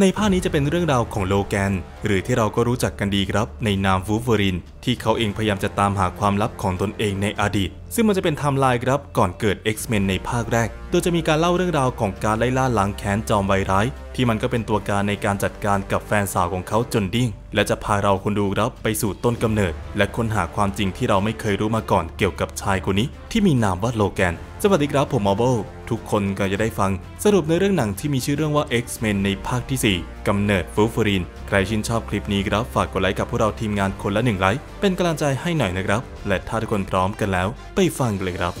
ในภาคนี้จะเป็นเรื่องราวของโลแกน หรือที่เราก็รู้จักกันดีครับในนามวูเวอรินที่เขาเองพยายามจะตามหาความลับของตนเองในอดีต ซึ่งมันจะเป็นไทม์ไลน์ครับก่อนเกิด X-Men ในภาคแรกโดยจะมีการเล่าเรื่องราวของการไล่ล่าล้างแค้นจอมไวร้ายที่มันก็เป็นตัวการในการจัดการกับแฟนสาวของเขาจนดิ้ง และจะพาเราคนดูครับไปสู่ต้นกำเนิด และค้นหาความจริงที่เราไม่เคยรู้มาก่อนเกี่ยวกับชายคนนี้ที่มีนามว่าโลแกนสวัสดีครับผมมอเบลทุกคนก็จะได้ฟังสรุปในเรื่องหนังที่มีชื่อเรื่องว่า X-Men ในภาคที่ 4 กำเนิดฟูฟูรินใครชื่นชอบคลิปนี้ครับ ฝากกดไลค์กับพวกเราทีมงานคนละหนึ่งไลค์ เป็นกำลังใจให้หน่อยนะครับ และถ้าทุกคนพร้อมกันแล้ว ไปฟังกันเลยครับ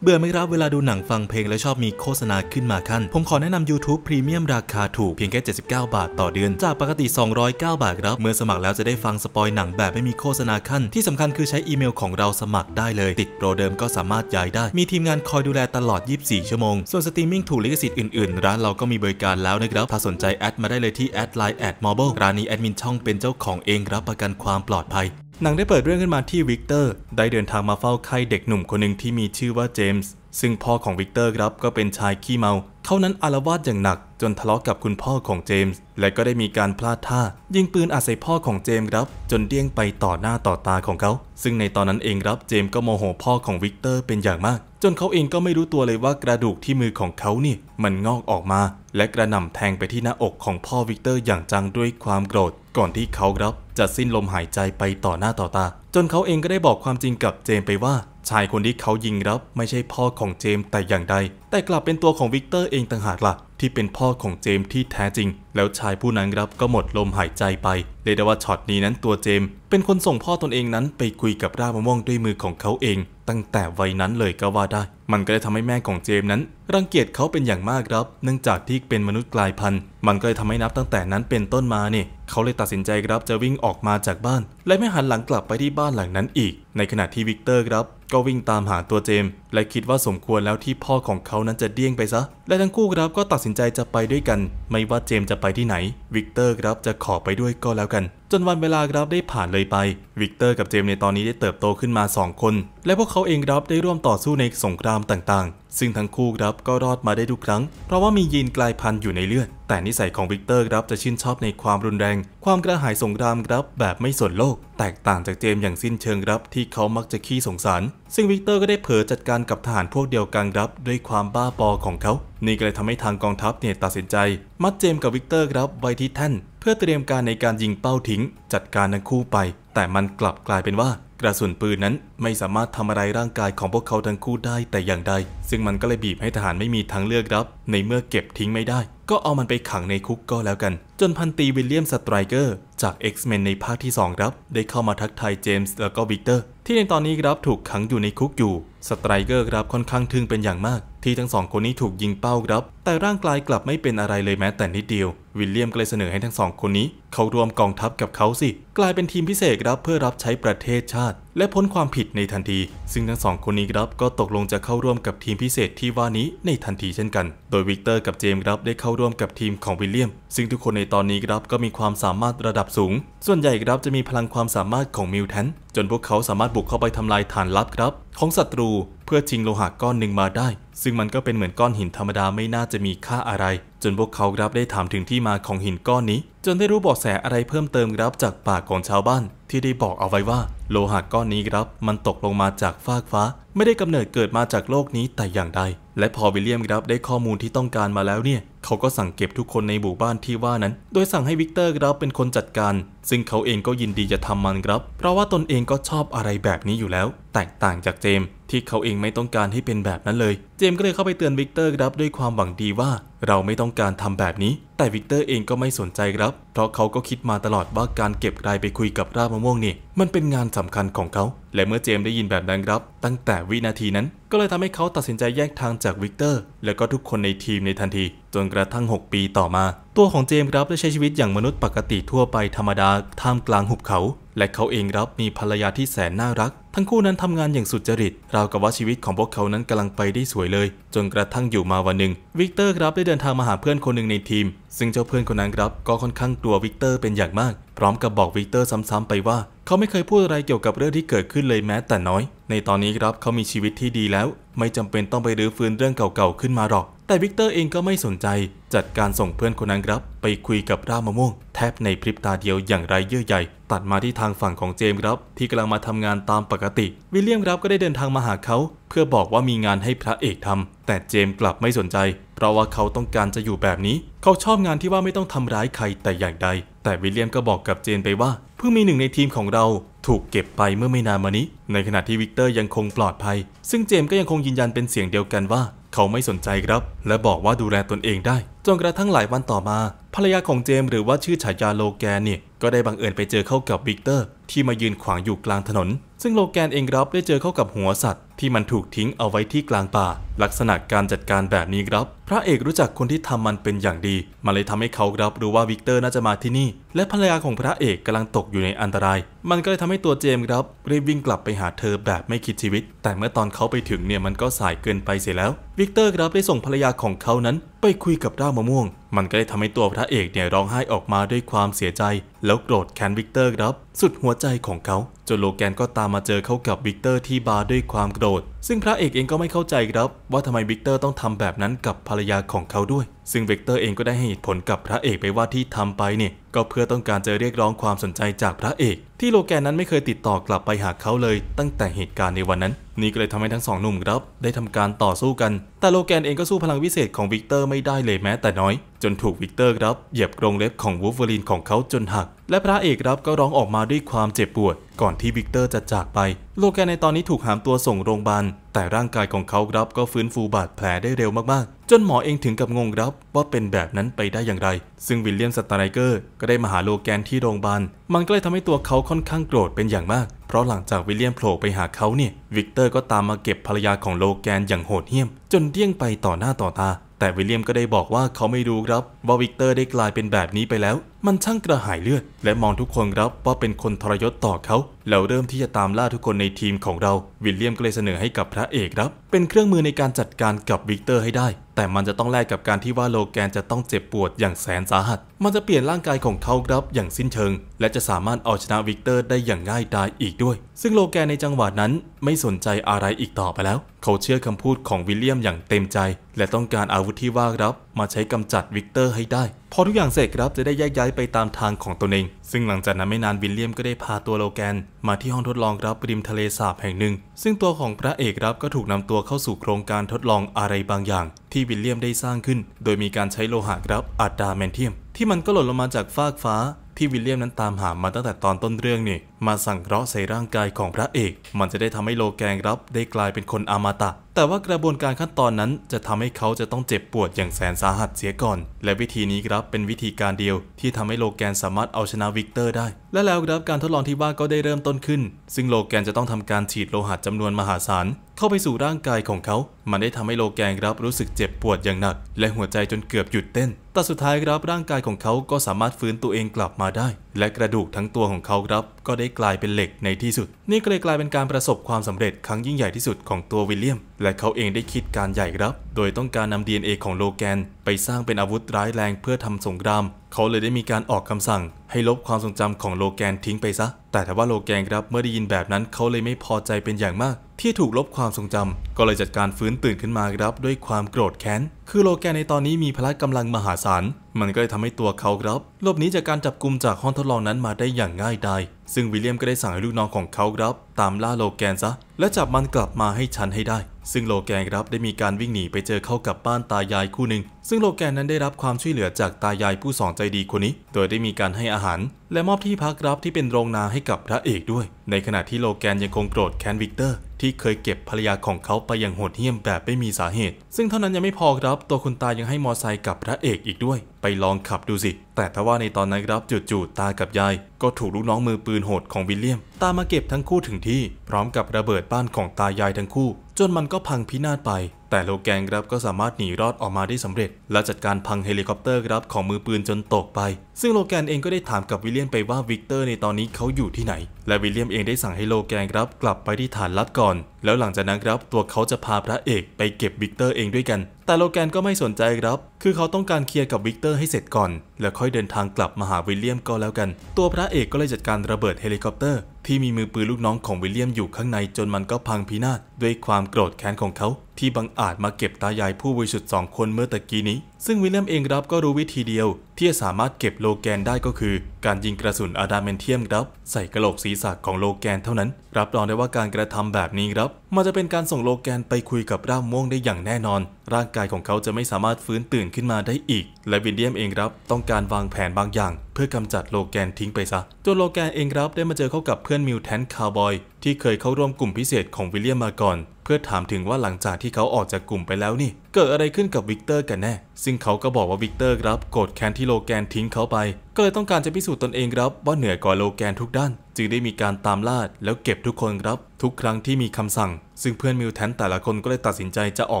เบื่อไม่รับเวลาดูหนังฟังเพลงและชอบมีโฆษณาขึ้นมาขั้นผมขอแนะนำ YouTube พรีเมียมราคาถูกเพียงแค่ 79 บาทต่อเดือน จากปกติ 209 บาทครับ เมื่อสมัครแล้วจะได้ฟังสปอยหนังแบบไม่มีโฆษณาขั้นที่สำคัญคือใช้อีเมลของเราสมัครได้เลย ติดโปรเดิมก็สามารถย้ายได้ มีทีมงานคอยดูแลตลอด 24 ชั่วโมง ส่วนสตรีมมิ่งถูกลิขสิทธิ์อื่นๆร้านเราก็มีบริการแล้วนะครับถ้าสนใจแอดมาได้เลยที่แอดไลน์แอดมอบร้านนี้แอดมินช่องเป็นเจ้าของเองรับประกันความปลอดภัยหนังได้เปิดเรื่องขึ้นมาที่วิกเตอร์ได้เดินทางมาเฝ้าไข้เด็กหนุ่มคนหนึ่งที่มีชื่อว่าเจมส์ซึ่งพ่อของวิกเตอร์ครับก็เป็นชายขี้เมาเขานั้นอารวาสอย่างหนัก จนทะเลาะกับคุณพ่อของเจมส์และก็ได้มีการพลาดท่า ยิงปืนอาศัยพ่อของเจมส์ครับ จนเดี้ยงไปต่อหน้าต่อตาของเขา ซึ่งในตอนนั้นเองครับเจมส์ก็โมโหพ่อของวิกเตอร์เป็นอย่างมากจนเขาเองก็ไม่รู้ตัวเลยว่ากระดูกที่มือของเขานี่ มันงอกออกมาและกระหน่ำแทงไปที่หน้าอกของพ่อวิกเตอร์อย่างจังด้วยความโกรธก่อนที่เขาครับจะสิ้นลมหายใจไปต่อหน้าต่อตาจนเขาเองก็ได้บอกความจริงกับเจมไปว่าชายคนที่เขายิงรับไม่ใช่พ่อของเจมแต่อย่างใด แต่กลับเป็นตัวของวิกเตอร์เองต่างหากละ่ะที่เป็นพ่อของเจมที่แท้จริง แล้วชายผู้นั้นรับก็หมดลมหายใจไปเลยได้ว่าช็อตนี้นั้นตัวเจม เป็นคนส่งพ่อตนเองนั้นไปคุยกับราามะม่วงด้วยมือของเขาเอง ตั้งแต่วัยนั้นเลยก็ว่าได้ มันก็ได้ทำให้แม่ของเจมนั้น รังเกียจเขาเป็นอย่างมากครับ เนื่องจากที่เป็นมนุษย์กลายพันธุ์ มันก็เลยทำให้นับตั้งแต่นั้นเป็นต้นมาเนี่ยเขาเลยตัดสินใจครับจะวิ่งออกมาจากบ้าน และไม่หันหลังกลับไปที่บ้านหลังนั้นอีก ในขณะที่วิกเตอร์ครับก็วิ่งตามหาตัวเจมสและคิดว่าสมควรแล้วที่พ่อของเขานั้นจะเดี้ยงไปซะ และทั้งคู่ครับก็ตัดสินใจจะไปด้วยกัน ไม่ว่าเจมจะไปที่ไหนวิกเตอร์ครับจะขอไปด้วยก็แล้วกัน จนวันเวลาครับได้ผ่านเลยไป วิกเตอร์กับเจมในตอนนี้ได้เติบโตขึ้นมา 2 คน และพวกเขาเองครับได้ร่วมต่อสู้ในสงครามต่างๆ ซึ่งทั้งคู่ครับก็รอดมาได้ทุกครั้ง เพราะว่ามียีนกลายพันธุ์อยู่ในเลือดแต่นิสัยของวิกเตอร์ครับจะชื่นชอบในความรุนแรง ความกระหายสงครามครับแบบไม่สนโลก แตกต่างจากเจมอย่างสิ้นเชิงครับที่เขามักจะขี้สงสาร ซึ่งวิกเตอร์ก็ได้เผลอจัดการกันกับทหารพวกเดียวกันรับด้วยความบ้าบอของเขา นี่ก็เลยทำให้ทางกองทัพเนี่ยตัดสินใจมัดเจมกับวิกเตอร์รับไว้ที่แท่นเพื่อเตรียมการในการยิงเป้าทิ้งจัดการทั้งคู่ไป แต่มันกลับกลายเป็นว่า กระสุนปืนนั้นไม่สามารถทำอะไรร่างกายของพวกเขาทั้งคู่ได้แต่อย่างใด ซึ่งมันก็เลยบีบให้ทหารไม่มีทางเลือกรับในเมื่อเก็บทิ้งไม่ได้ ก็เอามันไปขังในคุกก็แล้วกัน จนพันตีวิลเลียมสไตรเกอร์จาก X-Men ในภาคที่ 2 รับ ได้เข้ามาทักทายเจมส์แล้วก็วิกเตอร์ที่ในตอนนี้รับถูกขังอยู่ในคุกอยู่สไตรเกอร์ครับค่อนข้างทึ่งเป็นอย่างมาก ที่ทั้งสองคนนี้ถูกยิงเป้าครับ แต่ร่างกายกลับไม่เป็นอะไรเลยแม้แต่นิดเดียววิลเลียมก็เลยเสนอให้ทั้งสองคนนี้ เขารวมกองทัพกับเขาสิ กลายเป็นทีมพิเศษครับเพื่อรับใช้ประเทศชาติ และพ้นความผิดในทันที ซึ่งทั้งสองคนนี้ครับก็ตกลงจะเข้าร่วมกับทีมพิเศษที่ว่านี้ในทันทีเช่นกันโดยวิกเตอร์กับเจมส์ครับได้เข้าร่วมกับทีมของวิลเลียมซึ่งทุกคนในตอนนี้ครับก็มีความสามารถระดับสูง ส่วนใหญ่ครับจะมีพลังความสามารถของมิวแทนจนพวกเขาสามารถบุกเข้าไปทาลายฐานลับครับของศัตรูเพื่อชิงโลหะก้อนหนึ่งมาได้ ซึ่งมันก็เป็นเหมือนก้อนหินธรรมดาไม่น่าจะมีค่าอะไร จนพวกเขารับได้ถามถึงที่มาของหินก้อนนี้ จนได้รู้เบาะแสอะไรเพิ่มเติมรับจากปากของชาวบ้าน ที่ได้บอกเอาไว้ว่า โลหะก้อนนี้ครับ มันตกลงมาจากฟากฟ้าไม่ได้กำเนิดเกิดมาจากโลกนี้แต่อย่างใด และพอวิลเลียมครับได้ข้อมูลที่ต้องการมาแล้วเนี่ย เขาก็สั่งเก็บทุกคนในหมู่บ้านที่ว่านั้น โดยสั่งให้วิกเตอร์ครับเป็นคนจัดการ ซึ่งเขาเองก็ยินดีจะทำมันครับ เพราะว่าตนเองก็ชอบอะไรแบบนี้อยู่แล้ว แตกต่างจากเจม ที่เขาเองไม่ต้องการให้เป็นแบบนั้นเลย เจมก็เลยเข้าไปเตือนวิกเตอร์ครับด้วยความหวังดีว่าเราไม่ต้องการทำแบบนี้ แต่วิกเตอร์เองก็ไม่สนใจครับ เพราะเขาก็คิดมาตลอดว่าการเก็บรายไปคุยกับราบมะม่วงนี่ มันเป็นงานสำคัญของเขา และเมื่อเจมได้ยินแบบนั้นครับตั้งแต่วินาทีนั้นก็เลยทำให้เขาตัดสินใจแยกทางจากวิกเตอร์ และก็ทุกคนในทีมในทันที จนกระทั่ง 6 ปีต่อมา ตัวของเจมส์รับได้ใช้ชีวิตอย่างมนุษย์ปกติทั่วไปธรรมดาท่ามกลางหุบเขา และเขาเองรับมีภรรยาที่แสนน่ารัก ทั้งคู่นั้นทำงานอย่างสุจริตราวกับว่าชีวิตของพวกเขานั้นกำลังไปได้สวยเลยจนกระทั่งอยู่มาวันหนึ่งวิกเตอร์ครับได้เดินทางมาหาเพื่อนคนหนึ่งในทีม ซึ่งเจ้าเพื่อนคนนั้นครับ ก็ค่อนข้างกลัววิกเตอร์เป็นอย่างมาก พร้อมกับบอกวิกเตอร์ซ้ำๆไปว่าเขาไม่เคยพูดอะไรเกี่ยวกับเรื่องที่เกิดขึ้นเลยแม้ แต่น้อย ในตอนนี้ครับเขามีชีวิตที่ดีแล้ว ไม่จำเป็นต้องไปรื้อฟื้นเรื่องเก่าๆ ขึ้นมาหรอก แต่วิกเตอร์เองก็ไม่สนใจ จัดการส่งเพื่อนคนนั้นครับ ไปคุยกับรามะม่วงแทบในพริบตาเดียวอย่างไรเยื่อใหญ่ ตัดมาที่ทางฝั่งของเจมสครับ ที่กำลังมาทำงานตามปกติ วิลเลียมครับก็ได้เดินทางมาหาเขา เพื่อบอกว่ามีงานให้พระเอกทำแต่เจมส์กลับไม่สนใจเพราะว่าเขาต้องการจะอยู่แบบนี้ เขาชอบงานที่ว่าไม่ต้องทำร้ายใครแต่อย่างใด แต่วิลเลียมก็บอกกับเจนไปว่าเพิ่งมีหนึ่งในทีมของเราถูกเก็บไปเมื่อไม่นานมานี้ ในขณะที่วิกเตอร์ยังคงปลอดภัย ซึ่งเจมก็ยังคงยืนยันเป็นเสียงเดียวกันว่า เขาไม่สนใจครับและบอกว่าดูแลตนเองได้จนกระทั่งหลายวันต่อมา ภรรยาของเจมหรือว่าชื่อฉายาโลแกนเนี่ยก็ได้บังเอิญไปเจอเข้ากับวิกเตอร์ ที่มายืนขวางอยู่กลางถนน ซึ่งโลแกนเองรับได้เจอเข้ากับหัวสัตว์ ที่มันถูกทิ้งเอาไว้ที่กลางป่า ลักษณะการจัดการแบบนี้ครับ พระเอกรู้จักคนที่ทำมันเป็นอย่างดีมันเลยทำให้เขารับรู้ว่าวิกเตอร์น่าจะมาที่นี่ และภรรยาของพระเอกกำลังตกอยู่ในอันตราย มันก็เลยทำให้ตัวเจมครับรีบวิ่งกลับไปหาเธอแบบไม่คิดชีวิต แต่เมื่อตอนเขาไปถึงเนี่ยมันก็สายเกินไปเสียแล้ว วิกเตอร์ครับได้ส่งภรรยาของเขานั้นไปคุยกับด้ามะม่วง มันก็ได้ทำให้ตัวพระเอกเนี่ยร้องไห้ออกมาด้วยความเสียใจ แล้วโกรธแคนวิกเตอร์ครับสุดหัวใจของเขา จนโลแกนก็ตามมาเจอเขากับวิกเตอร์ที่บาร์ด้วยความโกรธ ซึ่งพระเอกเองก็ไม่เข้าใจครับว่าทำไมวิกเตอร์ต้องทำแบบนั้นกับภรรยาของเขาด้วย ซึ่งวิกเตอร์เองก็ได้ให้เหตุผลกับพระเอกไปว่าที่ทำไปเนี่ย ก็เพื่อต้องการจะเรียกร้องความสนใจจากพระเอก ที่โลแกนนั้นไม่เคยติดต่อกลับไปหาเขาเลย ตั้งแต่เหตุการณ์ในวันนั้น นี่ก็เลยทำให้ทั้งสองหนุ่มครับได้ทำการต่อสู้กันแต่โลแกนเองก็สู้พลังวิเศษของวิกเตอร์ไม่ได้เลยแม้แต่น้อยจนถูกวิกเตอร์รับเหยียบกรงเล็บของวูฟเวอรินของเขาจนหัก และพระเอกรับก็ร้องออกมาด้วยความเจ็บปวด ก่อนที่วิกเตอร์จะจากไป โลแกนในตอนนี้ถูกหามตัวส่งโรงพยาบาลแต่ร่างกายของเขารับก็ฟื้นฟูบาดแผลได้เร็วมากๆ จนหมอเองถึงกับงงรับว่าเป็นแบบนั้นไปได้อย่างไร ซึ่งวิลเลียมสไารเกอร์ก็ได้มาหาโลแกนที่โรงพยาบาลมันก็เลยทำให้ตัวเขาค่อนข้างโกรธเป็นอย่างมาก เพราะหลังจากวิลเลียมโผล่ไปหาเขาเนี่ยวิกเตอร์ก็ตามมาเก็บภรรยาของโลแกนอย่างโหดเหี้ยมจนเดี้ยงไปต่อหน้าต่อตาแต่วิลเลียมก็ได้บอกว่าเขาไม่รู้ครับว่าวิกเตอร์ได้กลายเป็นแบบนี้ไปแล้วมันช่างกระหายเลือดและมองทุกคนรับว่าเป็นคนทรยศต่อเขาแล้วเริ่มที่จะตามล่าทุกคนในทีมของเรา วิลเลียมก็เลยเสนอให้กับพระเอกรับ เป็นเครื่องมือในการจัดการกับวิกเตอร์ให้ได้ แต่มันจะต้องแลกกับการที่ว่าโลแกนจะต้องเจ็บปวดอย่างแสนสาหัส มันจะเปลี่ยนร่างกายของเขารับอย่างสิ้นเชิง และจะสามารถเอาชนะวิกเตอร์ได้อย่างง่ายดายอีกด้วย ซึ่งโลแกนในจังหวะนั้น ไม่สนใจอะไรอีกต่อไปแล้ว เขาเชื่อคำพูดของวิลเลียมอย่างเต็มใจ และต้องการอาวุธที่ว่ารับ มาใช้กำจัดวิกเตอร์ให้ได้พอทุกอย่างเสร็จครับจะได้แยกย้ายไปตามทางของตนเอง ซึ่งหลังจากนั้นไม่นานวิลเลียมก็ได้พาตัวโลแกนมาที่ห้องทดลองครับริมทะเลสาบแห่งหนึ่ง ซึ่งตัวของพระเอกครับก็ถูกนำตัวเข้าสู่โครงการทดลองอะไรบางอย่างที่วิลเลียมได้สร้างขึ้น โดยมีการใช้โลหะครับอัดดาแมนเทียม ที่มันก็หล่นลงมาจากฟากฟ้าที่วิลเลียมนั้นตามหามาตั้งแต่ตอนต้นเรื่องนี่มาสั่งเคราะห์ใส่ร่างกายของพระเอก มันจะได้ทำให้โลแกงรับได้กลายเป็นคนอมตะ แต่ว่ากระบวนการขั้นตอนนั้น จะทำให้เขาจะต้องเจ็บปวดอย่างแสนสาหัสเสียก่อน และวิธีนี้ครับเป็นวิธีการเดียว ที่ทำให้โลแกนสามารถเอาชนะวิกเตอร์ได้ และแล้วครับการทดลองที่ว่าก็ได้เริ่มต้นขึ้น ซึ่งโลแกนจะต้องทำการฉีดโลหะจำนวนมหาศาลเข้าไปสู่ร่างกายของเขา มันได้ทำให้โลแกนรับรู้สึกเจ็บปวดอย่างหนัก และหัวใจจนเกือบหยุดเต้นแต่สุดท้ายครับร่างกายของเขาก็สามารถฟื้นตัวเองกลับมาได้และกระดูกทั้งตัวของเขาครับ ก็ได้กลายเป็นเหล็กในที่สุด นี่ก็เลยกลายเป็นการประสบความสำเร็จครั้งยิ่งใหญ่ที่สุดของตัววิลเลียม และเขาเองได้คิดการใหญ่ครับ โดยต้องการนำ DNA ของโลแกน ไปสร้างเป็นอาวุธร้ายแรงเพื่อทำสงคราม เขาเลยได้มีการออกคำสั่ง ให้ลบความทรงจำของโลแกนทิ้งไปซะแต่แต่ว่าโลแกนครับเมื่อได้ยินแบบนั้น เขาเลยไม่พอใจเป็นอย่างมาก ที่ถูกลบความทรงจำ ก็เลยจัดการฟื้นตื่นขึ้นมาครับ ด้วยความโกรธแค้นคือโลแกนในตอนนี้มีพละกำลังมหาศาลมันก็เลยทำให้ตัวเขาครับหลบหนีจากการจับกลุมจากห้องทดลองนั้นมาได้อย่างง่ายดาย ซึ่งวิลเลียมก็ได้สั่งให้ลูกน้องของเขาครับตามล่าโลแกนซะ และจับมันกลับมาให้ฉันให้ได้ ซึ่งโลแกนครับได้มีการวิ่งหนีไปเจอเข้ากับบ้านตายายคู่หนึ่ง ซึ่งโลแกนนั้นได้รับความช่วยเหลือจากตายายผู้สองใจดีคนนี้ โดยได้มีการให้อาหาร และมอบที่พักรับที่เป็นโรงนาให้กับพระเอกด้วย ในขณะที่โลแกนยังคงโกรธแคนวิกเตอร์ ที่เคยเก็บภรรยาของเขาไปอย่างโหดเหี้ยมแบบไม่มีสาเหตุ ซึ่งเท่านั้นยังไม่พอครับตัวคุณตายังให้มอไซค์กับพระเอกอีกด้วย ไปลองขับดูสิแต่ทว่าในตอนนั้นครับจู่ๆตากับยาย ก็ถูกลูกน้องมือปืนโหดของวิลเลียม ตามมาเก็บทั้งคู่ถึงที่พร้อมกับระเบิดบ้านของตายายทั้งคู่ จนมันก็พังพินาศไป แต่โลแกนครับก็สามารถหนีรอดออกมาได้สำเร็จและจัดการพังเฮลิคอปเตอร์ครับของมือปืนจนตกไป ซึ่งโลแกนเองก็ได้ถามกับวิลเลียมไปว่าวิกเตอร์ในตอนนี้เขาอยู่ที่ไหน และวิลเลียมเองได้สั่งให้โลแกนครับกลับไปที่ฐานลับก่อน แล้วหลังจากนั้นครับตัวเขาจะพาพระเอก ไปเก็บวิกเตอร์เองด้วยกันแต่โลแกนก็ไม่สนใจครับ คือเขาต้องการเคลียร์กับวิกเตอร์ให้เสร็จก่อน แล้วค่อยเดินทางกลับมาหาวิลเลียมก็แล้วกัน ตัวพระเอกก็เลยจัดการระเบิดเฮลิคอปเตอร์ที่มีมือปืนลูกน้องของวิลเลียมอยู่ข้างในจนมันก็พังพินาศด้วยความโกรธแค้นของเขา ที่บังอาจมาเก็บตายายผู้บริสุทธิ์สองคนเมื่อตะกี้นี้ ซึ่งวิลเลียมเองรับก็รู้วิธีเดียว ที่จะสามารถเก็บโลแกนได้ก็คือ การยิงกระสุนอะดามเมนเทียมครับ ใส่กระโหลกศีรษะของโลแกนเท่านั้น รับรองได้ว่าการกระทำแบบนี้ครับมันจะเป็นการส่งโลแกนไปคุยกับร่างม่วงได้อย่างแน่นอน ร่างกายของเขาจะไม่สามารถฟื้นตื่นขึ้นมาได้อีก และวิลเลียมเองครับต้องการวางแผนบางอย่างพื่อกำจัดโลแกนทิ้งไปซะ ตัวโลแกนเองครับได้มาเจอเข้ากับเพื่อนมิวแทนคาวบอยที่เคยเข้าร่วมกลุ่มพิเศษของวิลเลียมมาก่อน เพื่อถามถึงว่าหลังจากที่เขาออกจากกลุ่มไปแล้วนี่ เกิดอะไรขึ้นกับวิกเตอร์กันแน่ซึ่งเขาก็บอกว่าวิกเตอร์ครับโกรธแค้นที่โลแกนทิ้งเขาไปก็เลยต้องการจะพิสูจน์ตนเองครับว่าเหนือกว่าโลแกนทุกด้านจึงได้มีการตามล่าแล้วเก็บทุกคนครับ ทุกครั้งที่มีคำสั่ง ซึ่งเพื่อนมิวแทนแต่ละคนก็เลยตัดสินใจจะออ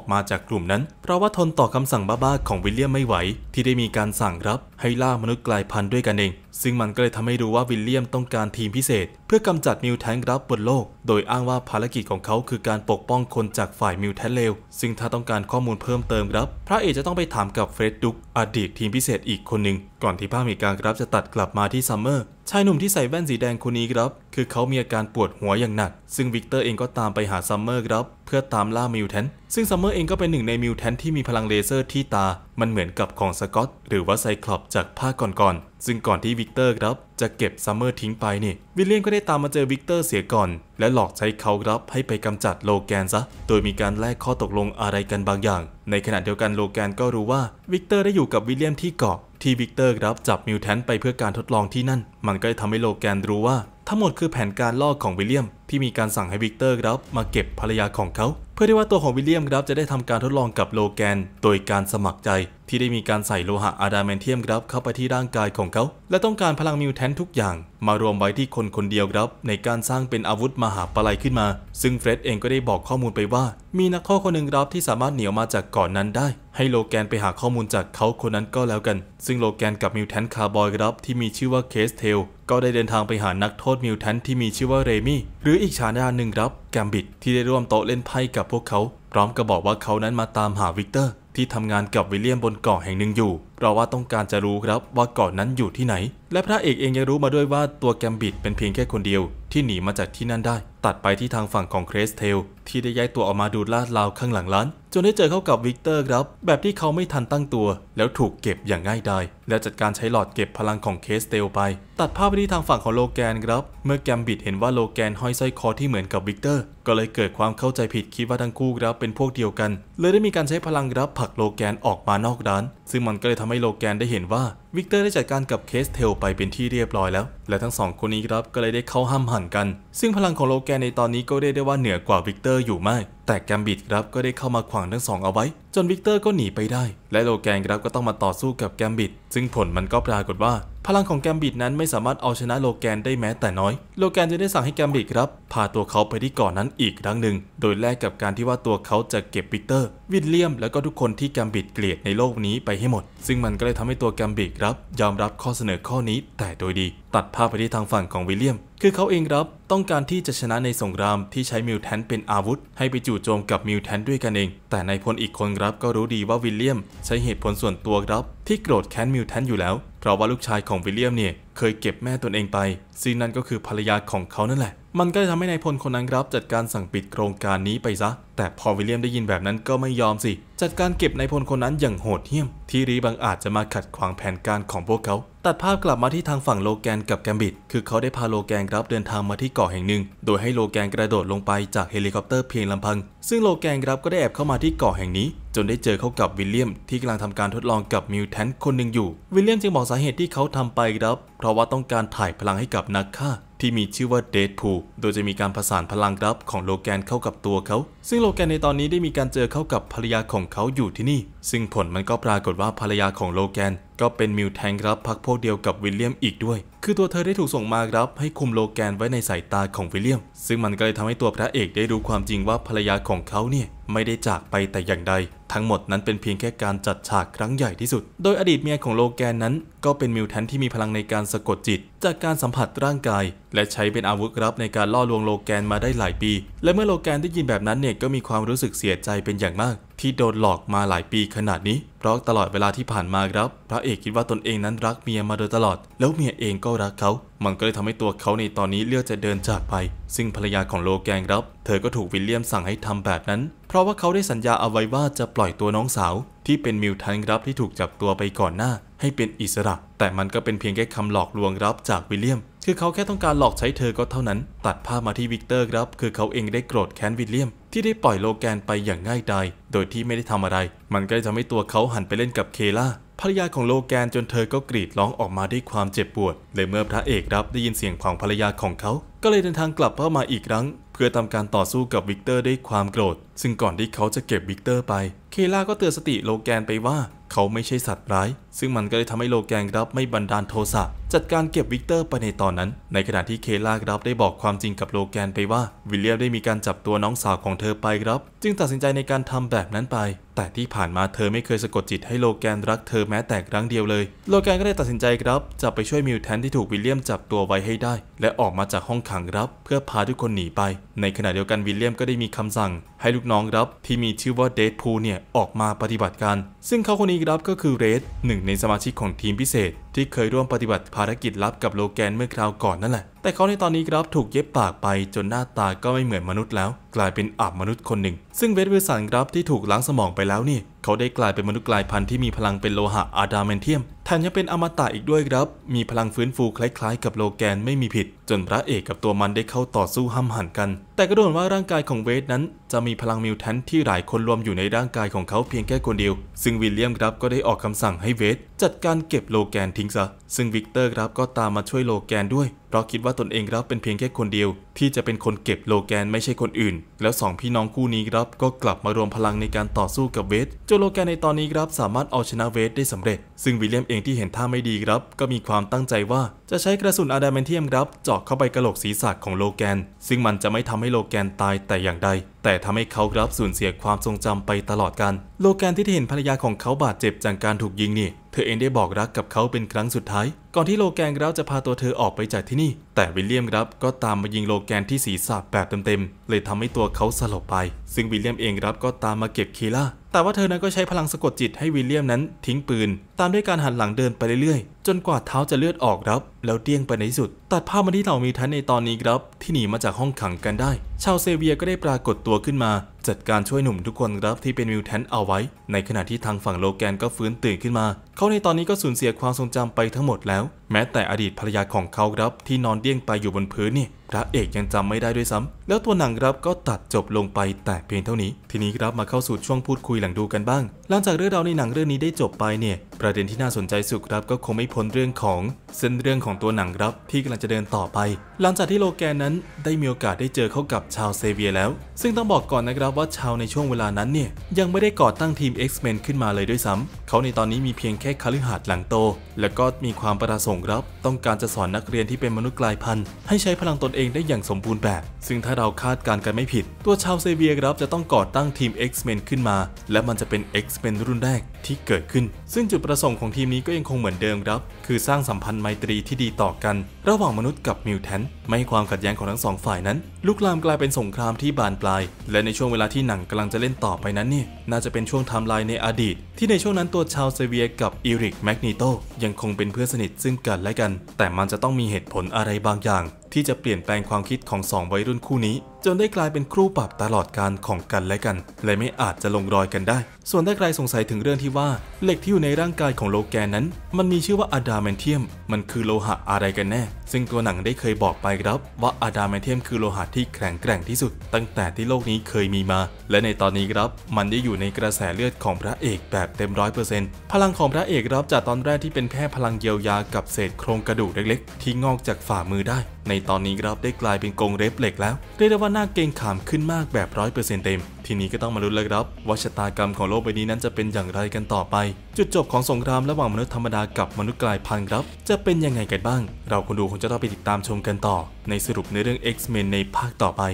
กมาจากกลุ่มนั้นเพราะว่าทนต่อคำสั่งบ้าๆของวิลเลียมไม่ไหว ที่ได้มีการสั่งครับให้ล่ามนุษย์กลายพันธุ์ด้วยกันเองซึ่งมันก็เลยทำให้รู้ว่าวิลเลียมต้องการทีมพิเศษ เพื่อกำจัดมิวแทนกรับบนโลก โดยอ้างว่าภารกิจของเขาคือการปกป้องคนจากฝ่ายมิวแทนเลวซึ่งถ้าต้องการข้อมูลเพิ่มเติมครับพระเอกจะต้องไปถามกับเฟรดดุกอดีตทีมพิเศษอีกคนหนึ่ง ก่อนที่ภาคเมีกาครับจะตัดกลับมาที่ซัมเมอร์ชายหนุ่มที่ใส่แว่นสีแดงคนนี้ครับ คือเขามีอาการปวดหัวอย่างหนัก ซึ่งวิกเตอร์เองก็ตามไปหาซัมเมอร์ครับเพื่อตามล่ามิวแทนซึ่งซัมเมอร์เองก็เป็นหนึ่งในมิวแทนที่มีพลังเลเซอร์ที่ตามันเหมือนกับของสกอตหรือว่าไซคลอปจากภาคก่อนๆซึ่งก่อนที่วิกเตอร์ครับจะเก็บซัมเมอร์ทิ้งไปนี่วิลเลียมก็ได้ตามมาเจอวิกเตอร์เสียก่อนและหลอกใช้เขาครับให้ไปกำจัดโลแกนซะโดยมีการแลกข้อตกลงอะไรกันบางอย่าง ในขณะเดียวกันโลแกนก็รู้ว่าวิกเตอร์ได้อยู่กับวิลเลียมที่เกาะที่วิกเตอร์รับจับมิวแทนไปเพื่อการทดลองที่นั่น มันก็ทำให้โลแกนรู้ว่าทั้งหมดคือแผนการล่อของวิลเลียม ที่มีการสั่งให้วิกเตอร์รับมาเก็บภรรยาของเขา เพื่อที่ว่าตัวของวิลเลียมรับจะได้ทำการทดลองกับโลแกนโดยการสมัครใจ ที่ได้มีการใส่โลหะอะดามเมนเทียมรับเข้าไปที่ร่างกายของเขา และต้องการพลังมิวแทนทุกอย่าง มารวมไว้ที่คนคนเดียวรับ ในการสร้างเป็นอาวุธมหาปลัยขึ้นมา ซึ่งเฟร็ดเองก็ได้บอกข้อมูลไปว่ามีนักโทษคนหนึ่งรับที่สามารถเหนียวมาจากก่อนนั้นได้ให้โลแกนไปหาข้อมูลจากเขาคนนั้นก็แล้วกัน ซึ่งโลแกนกับมิวแทนคาร์บอยครับที่มีชื่อว่าเคสเทลก็ได้เดินทางไปหานักโทษมิวแทนที่มีชื่อว่าเรมี่หรืออีกชายาหนึ่งครับ แกมบิดที่ได้ร่วมโต๊ะเล่นไพ่กับพวกเขา พร้อมกับบอกว่าเขานั้นมาตามหาวิกเตอร์ ที่ทำงานกับวิลเลียมบนเกาะแห่งหนึ่งอยู่เพราะว่าต้องการจะรู้ครับว่าก่อนนั้นอยู่ที่ไหน และพระเอกเองยังรู้มาด้วยว่าตัวแกมบิดเป็นเพียงแค่คนเดียวที่หนีมาจากที่นั่นได้ ตัดไปที่ทางฝั่งของเครสเทลที่ได้ย้ายตัวออกมาดูลาดลาวข้างหลังร้าน จนได้เจอเข้ากับวิกเตอร์ครับแบบที่เขาไม่ทันตั้งตัว แล้วถูกเก็บอย่างง่ายดายและจัดการใช้หลอดเก็บพลังของเคสเทลไป ตัดภาพไปที่ทางฝั่งของโลแกนครับเมื่อแกมบิดเห็นว่าโลแกนห้อยสร้อยคอที่เหมือนกับวิกเตอร์ก็เลยเกิดความเข้าใจผิดคิดว่าทั้งคู่ครับเป็นพวกเดียวกันเลยได้มีการใช้พลังรับผลักโลแกนออกมานอกร้านซึ่งมันก็เลยทำให้โลแกนได้เห็นว่าวิกเตอร์ได้จัดการกับเคสเทลไปเป็นที่เรียบร้อยแล้ว และทั้งสองคนนี้ครับก็เลยได้เข้าห้ามหันกัน ซึ่งพลังของโลแกนในตอนนี้ก็เรียกได้ว่าเหนือกว่าวิกเตอร์อยู่มากแต่แกมบิดครับก็ได้เข้ามาขวางทั้งสองเอาไว้ จนวิกเตอร์ก็หนีไปได้ และโลแกนครับก็ต้องมาต่อสู้กับแกมบิด ซึ่งผลมันก็ปรากฏว่าพลังของแกมบิดนั้นไม่สามารถเอาชนะโลแกนได้แม้แต่น้อย โลแกนจะได้สั่งให้แกมบิดครับพาตัวเขาไปที่เกาะนนั้นอีกครั้งหนึ่ง โดยแลกกับการที่ว่าตัวเขาจะเก็บวิกเตอร์วิลเลียมและก็ทุกคนที่แกมบิดเกลียดในโลกนี้ไปให้หมด ซึ่งมันก็เลยทำให้ตัวแกมบิดครับ ยอมรับข้อเสนอข้อนี้แต่โดยดี ตัดภาพไปที่ทางฝั่งของวิลเลียม คือเขาเองครับต้องการที่จะชนะในสงครามที่ใช้มิวแทนเป็นอาวุธ ให้ไปจู่โจมกับมิวแทนด้วยกันเอง แต่ในพลอีกคนครับก็รู้ดีว่าวิลเลียมใช้เหตุผลส่วนตัวครับ ที่โกรธแค้นมิวแทนอยู่แล้วเพราะว่าลูกชายของวิลเลียมเนี่ยเคยเก็บแม่ตนเองไปซึ่งนั่นก็คือภรรยาของเขานั่นแหละ มันก็จะทำให้นายพลคนนั้นรับจัดการสั่งปิดโครงการนี้ไปซะ แต่พอวิลเลียมได้ยินแบบนั้นก็ไม่ยอมสิ จัดการเก็บนายพลคนนั้นอย่างโหดเหี้ยม ที่รีบังอาจจะมาขัดขวางแผนการของพวกเขา ตัดภาพกลับมาที่ทางฝั่งโลแกนกับแกมบิดคือเขาได้พาโลแกนรับเดินทางมาที่เกาะแห่งหนึ่ง โดยให้โลแกนกระโดดลงไปจากเฮลิคอปเตอร์เพียงลำพัง ซึ่งโลแกนรับก็ได้แอบเข้ามาที่เกาะแห่งนี้ จนได้เจอเข้ากับวิลเลียมที่กำลังทำการทดลองกับมิวแทนคนหนึ่งอยู่วิลเลียมจึงบอกสาเหตุที่เขาทำไปครับเพรราะว่าต้องการถ่ายพลังให้กับนักฆ่าที่มีชื่อว่าเดดพูโดยจะมีการผสานพลังรับของโลแกนเข้ากับตัวเขา ซึ่งโลแกนในตอนนี้ได้มีการเจอเข้ากับภรรยาของเขาอยู่ที่นี่ ซึ่งผลมันก็ปรากฏว่าภรรยาของโลแกนก็เป็นมิวแทงรับพักพวกเดียวกับวิลเลียมอีกด้วย คือตัวเธอได้ถูกส่งมารับให้คุมโลแกนไว้ในสายตาของวิลเลียม ซึ่งมันก็เลยทำให้ตัวพระเอกได้รู้ความจริงว่าภรรยาของเขาเนี่ยไม่ได้จากไปแต่อย่างใดทั้งหมดนั้นเป็นเพียงแค่การจัดฉากครั้งใหญ่ที่สุดโดยอดีตเมียของโลแกนนั้นก็เป็นมิวแทนที่มีพลังในการสะกดจิตจากการสัมผัสร่างกายและใช้เป็นอาวุธรับในการล่อลวงโลแกนมาได้หลายปีและเมื่อโลแกนได้ยินแบบนั้นเนี่ยก็มีความรู้สึกเสียใจเป็นอย่างมากที่โดนหลอกมาหลายปีขนาดนี้เพราะตลอดเวลาที่ผ่านมาครับพระเอกคิดว่าตนเองนั้นรักเมียมาโดยตลอดแล้วเมียเองก็รักเขา มันก็เลยทำให้ตัวเขาในตอนนี้เลือกจะเดินจากไปซึ่งภรรยาของโลแกนครับเธอก็ถูกวิลเลียมสั่งให้ทำแบบนั้นเพราะว่าเขาได้สัญญาเอาไว้ว่าจะปล่อยตัวน้องสาว ที่เป็นมิวทันครับที่ถูกจับตัวไปก่อนหน้า ให้เป็นอิสระ แต่มันก็เป็นเพียงแค่คำหลอกลวงรับจากวิลเลียม คือเขาแค่ต้องการหลอกใช้เธอก็เท่านั้น ตัดภาพมาที่วิกเตอร์ครับ คือเขาเองได้โกรธแค้นวิลเลียมที่ได้ปล่อยโลแกนไปอย่างง่ายดายโดยที่ไม่ได้ทำอะไร มันก็จะยทำให้ตัวเขาหันไปเล่นกับเคล่าภรรยาของโลแกนจนเธอก็กรีดร้องออกมาด้วยความเจ็บปวดเลยเมื่อพระเอกรับได้ยินเสียงของภรรยาของเขา ก็เลยเดินทางกลับเข้ามาอีกครั้งพื่อทำการต่อสู้กับวิกเตอร์ด้วยความโกรธซึ่งก่อนที่เขาจะเก็บวิกเตอร์ไปเคล่าก็เตือนสติโลแกนไปว่า เขาไม่ใช่สัตว์ร้าย ซึ่งมันก็เลยทำให้โลแกนรับไม่บันดาลโทสะจัดการเก็บวิกเตอร์ไปในตอนนั้น ในขณะที่เคล่ารับได้บอกความจริงกับโลแกนไปว่าวิลเลียมได้มีการจับตัวน้องสาวของเธอไปครับจึงตัดสินใจในการทำแบบนั้นไป แต่ที่ผ่านมาเธอไม่เคยสะกดจิตให้โลแกนรักเธอแม้แต่ครั้งเดียวเลย โลแกนก็ได้ตัดสินใจครับจะไปช่วยมิวแทนที่ถูกวิลเลียมจับตัวไว้ให้ได้ และออกมาจากห้องขังรับเพื่อพาทุกคนหนีไป ในขณะเดียวกันวิลเลียมก็ได้มีคำสั่งให้ลูกน้องรับที่มีชื่อว่าเดทพูลเนี่ยออกมาปฏิบัติการ ซึ่งเขาคนนี้ครับก็คือเรดหนึ่งในสมาชิกของทีมพิเศษ ที่เคยร่วมปฏิบัติภารกิจรับกับโลแกนเมื่อคราวก่อนนั่นแหละ แต่เขาในตอนนี้ครับถูกเย็บปากไป จนหน้าตาก็ไม่เหมือนมนุษย์แล้วกลายเป็นอับมนุษย์คนหนึ่ง ซึ่งเวทวิสันครับที่ถูกล้างสมองไปแล้วนี่เขาได้กลายเป็นมนุษย์กลายพันธุ์ที่มีพลังเป็นโลหะอะดามนเทียมแถมยังเป็นอมตะอีกด้วยครับ มีพลังฟื้นฟูคล้าย ๆ กับโลแกนไม่มีผิด จนพระเอกกับตัวมันได้เข้าต่อสู้ห้ำหั่นกัน แต่ก็ดนว่าร่างกายของเวทนั้น จะมีพลังมิวแทนที่หลายคนรวมอยู่ในร่างกายของเขาเพียงแค่คนเดียว ซึ่งวิลเลียมครับก็ได้ออกคำสั่งให้เวทจัดการเก็บโลแกนทิ้งซะ ซึ่งวิกเตอร์ครับก็ตามมาช่วยโลแกนด้วย เพราะคิดว่าตนเองครับเป็นเพียงแค่คนเดียว ที่จะเป็นคนเก็บโลแกนไม่ใช่คนอื่น แล้วสองพี่น้องคู่นี้ครับก็กลับมารวมพลังในการต่อสู้กับเวทโจโลแกนในตอนนี้ครับสามารถเอาชนะเวสได้สำเร็จ ซึ่งวิลเลียมเองที่เห็นท่าไม่ดีครับ ก็มีความตั้งใจว่าจะใช้กระสุนอะดามนเทียมครับเจาะเข้าไปกระโหลกศีรษะของโลแกน ซึ่งมันจะไม่ทำให้โลแกนตายแต่อย่างใด แต่ทำให้เขาครับสูญเสียความทรงจำไปตลอดกัน โลแกนที่เห็นภรรยาของเขาบาดเจ็บจากการถูกยิงนี่ เธอเองได้บอกรักกับเขาเป็นครั้งสุดท้าย ก่อนที่โลแกนครับจะพาตัวเธอออกไปจากที่นี่ แต่วิลเลียมครับก็ตามมายิงโลแกนที่ศีรษะแบบเต็มๆ เลยทำให้ตัวเขาสลบไป ซึ่งวิลเลียมเองครับก็ตามมาเก็บเคล่าแต่ว่าเธอนั้นก็ใช้พลังสะกดจิตให้วิลเลียมนั้นทิ้งปืน ตามด้วยการหันหลังเดินไปเรื่อยๆ จนกว่าเท้าจะเลือดออกครับแล้วเตี้ยงไปในที่สุด ตัดภาพมาที่เหล่ามีทันในตอนนี้ครับ ที่หนีมาจากห้องขังกันได้ ชาวเซเวียก็ได้ปรากฏตัวขึ้นมาจัดการช่วยหนุ่มทุกคนรับที่เป็นมิวแทนเอาไว้ ในขณะที่ทางฝั่งโลแกนก็ฟื้นตื่นขึ้นมา เขาในตอนนี้ก็สูญเสียความทรงจำไปทั้งหมดแล้วแม้แต่อดีตภรรยาของเขาครับที่นอนเดี้ยงไปอยู่บนพื้นนี่พระเอกยังจำไม่ได้ด้วยซ้ำ แล้วตัวหนังครับก็ตัดจบลงไปแต่เพียงเท่านี้ ทีนี้ครับมาเข้าสู่ช่วงพูดคุยหลังดูกันบ้างหลังจากเรื่องราวในหนังเรื่องนี้ได้จบไปเนี่ยประเด็นที่น่าสนใจสุดครับก็คงไม่พ้นเรื่องของ เส้นเรื่องของตัวหนังครับที่กำลังจะเดินต่อไป หลังจากที่โลแกนนั้นได้มีโอกาสได้เจอเข้ากับชาวเซเวียแล้วซึ่งต้องบอกก่อนนะครับว่าชาวในช่วงเวลานั้นเนี่ยยังไม่ได้ก่อตั้งทีม X-Men ขึ้นมาเลยด้วยซ้ำเขาในตอนนี้มีเพียงแค่คาลิฮาดหลังโต และก็มีความประสงค์ครับต้องการจะสอนนักเรียนที่เป็นมนุษย์กลายพันธุ์ให้ใช้พลังตนเองได้อย่างสมบูรณ์แบบ ซึ่งถ้าเราคาดการณ์กันไม่ผิดตัวชาวเซเวียครับจะต้องก่อตั้งทีม X-Men ขึ้นมา และมันจะเป็น X เป็นรุ่นแรกที่เกิดขึ้น ซึ่งจุดประสงค์ของทีมนี้ก็ยังคงเหมือนเดิมครับ คือสร้างสัมพันธ์ไมตรีที่ดีต่อกัน ระหว่างมนุษย์กับมิวแทนไม่ให้ความขัดแย้งของทั้งสองฝ่ายนั้น ลุกลามกลายเป็นสงครามที่บานปลาย และในช่วงเวลาที่หนังกำลังจะเล่นต่อไปนั้น นี่ น่าจะเป็นช่วงไทม์ไลน์ในอดีต ที่ในช่วงนั้นตัวชาวเซเวียกับอิริกแมกนีโตยังคงเป็นเพื่อนสนิทซึ่งกันและกัน แต่มันจะต้องมีเหตุผลอะไรบางอย่าง ที่จะเปลี่ยนแปลงความคิดของสองวัยรุ่นคู่นี้จนได้กลายเป็นครูปรับตลอดการของกันและกันเลยไม่อาจจะลงรอยกันได้ ส่วนถ้าใครสงสัยถึงเรื่องที่ว่าเหล็กที่อยู่ในร่างกายของโลแกนนั้น มันมีชื่อว่าอะดามนเทียม มันคือโลหะอะไรกันแน่ ซึ่งตัวหนังได้เคยบอกไปครับว่าอะดามนเทียม คือโลหะที่แข็งแกร่งที่สุด ตั้งแต่ที่โลกนี้เคยมีมา และในตอนนี้ครับมันได้อยู่ในกระแสเลือดของพระเอกแบบเต็มร้อยเปอร์เซ็นต์พลังของพระเอกรับจากตอนแรกที่เป็นแค่พลังเยียวยากับเศษโครงกระดูกเล็กๆ ที่งอกจากฝ่ามือได้ ในตอนนี้ครับได้กลายเป็นกรงเล็บเหล็กแล้วเรียกได้ว่าาน่าเกรงขามขึ้นมากแบบร้อยเปอร์เซ็นต์เต็ม ทีนี้ก็ต้องมาลุ้นแลวครับว่าชะตากรรมของโลกใบนี้นั้นจะเป็นอย่างไรกันต่อไป จุดจบของสงครามระหว่างมนุษย์ธรรมดากับมนุษย์กลายพันธุ์ครับจะเป็นยังไงกันบ้าง เราคนดูคงจะต้องไปติดตามชมกันต่อในสรุปในเรื่อง X-Men ในภาคต่อไป